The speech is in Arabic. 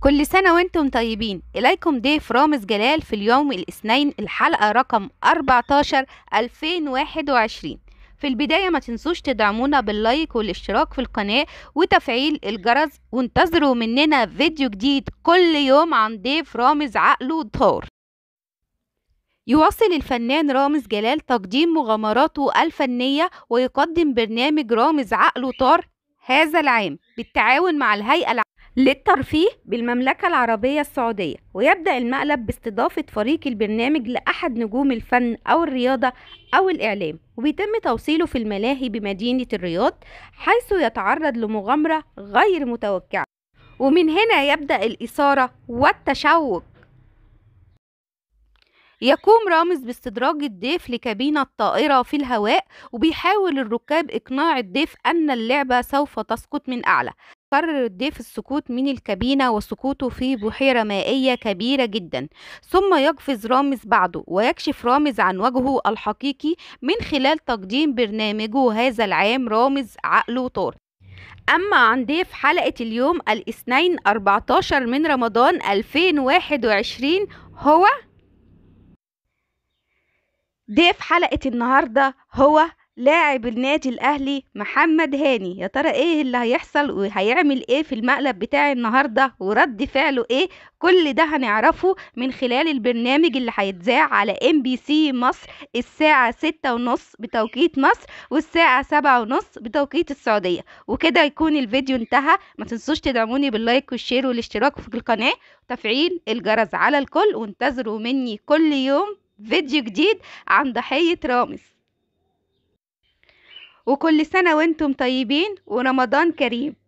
كل سنة وانتم طيبين إليكم ضيف رامز جلال في اليوم الاثنين الحلقة رقم 14 2021 في البداية ما تنسوش تدعمونا باللايك والاشتراك في القناة وتفعيل الجرس وانتظروا مننا فيديو جديد كل يوم عن ضيف رامز عقله طار يواصل الفنان رامز جلال تقديم مغامراته الفنية ويقدم برنامج رامز عقله طار هذا العام بالتعاون مع الهيئة العامة للترفيه بالمملكة العربية السعودية ويبدأ المقلب باستضافة فريق البرنامج لأحد نجوم الفن أو الرياضة أو الإعلام وبيتم توصيله في الملاهي بمدينة الرياض حيث يتعرض لمغامرة غير متوقعة ومن هنا يبدأ الإثارة والتشوق يقوم رامز باستدراج الضيف لكابينة طائرة في الهواء وبيحاول الركاب إقناع الضيف أن اللعبة سوف تسقط من أعلى قرر الضيف السقوط من الكابينة وسقوطه في بحيرة مائية كبيرة جدا ثم يقفز رامز بعده ويكشف رامز عن وجهه الحقيقي من خلال تقديم برنامجه هذا العام رامز عقله طار أما عن ضيف حلقة اليوم الاثنين 14 من رمضان 2021 هو ضيف حلقة النهاردة هو لاعب النادي الأهلي محمد هاني يا ترى إيه اللي هيحصل وهيعمل إيه في المقلب بتاع النهاردة ورد فعله إيه كل ده هنعرفه من خلال البرنامج اللي هيتذاع على ام بي سي مصر الساعة ستة ونص بتوقيت مصر والساعة سبعة ونص بتوقيت السعودية وكده يكون الفيديو انتهى ما تنسوش تدعموني باللايك والشير والاشتراك في القناة وتفعيل الجرس على الكل وانتظروا مني كل يوم فيديو جديد عن ضحية رامز وكل سنة وانتم طيبين ورمضان كريم